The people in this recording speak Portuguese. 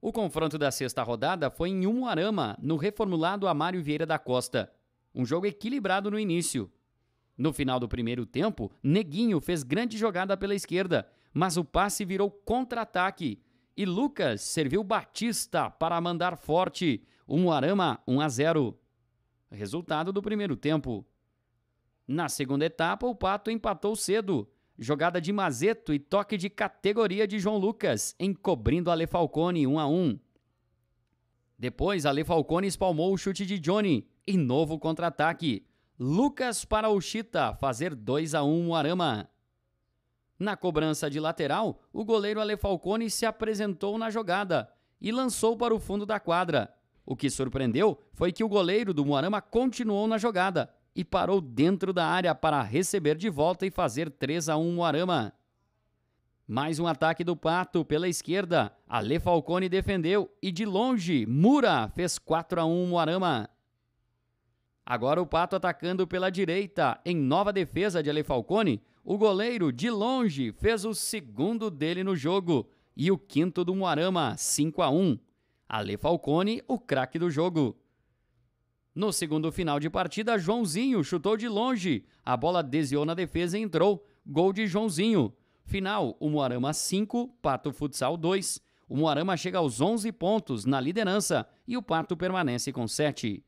O confronto da sexta rodada foi em Umuarama, no reformulado Amário Vieira da Costa. Um jogo equilibrado no início. No final do primeiro tempo, Neguinho fez grande jogada pela esquerda, mas o passe virou contra-ataque. E Lucas serviu Batista para mandar forte. Umuarama 1 a 0. Resultado do primeiro tempo. Na segunda etapa, o Pato empatou cedo Jogada de Mazeto e toque de categoria de João Lucas, encobrindo Ale Falcone 1 a 1. Depois, Ale Falcone espalmou o chute de Johnny e novo contra-ataque. Lucas para o Chita fazer 2 a 1 o Arama. Na cobrança de lateral, o goleiro Ale Falcone se apresentou na jogada e lançou para o fundo da quadra. O que surpreendeu foi que o goleiro do Moarama continuou na jogada e parou dentro da área para receber de volta e fazer 3 a 1 o Arama. Mais um ataque do Pato pela esquerda. Ale Falcone defendeu e de longe, Mura fez 4 a 1 o Moarama. Agora o Pato atacando pela direita. Em nova defesa de Ale Falcone, o goleiro de longe fez o segundo dele no jogo e o quinto do Moarama, 5 a 1. Ale Falcone, o craque do jogo. No segundo final de partida, Joãozinho chutou de longe. A bola desviou na defesa e entrou. Gol de Joãozinho. Final: o Moarama 5, Pato Futsal 2. O Moarama chega aos 11 pontos na liderança e o Pato permanece com 7.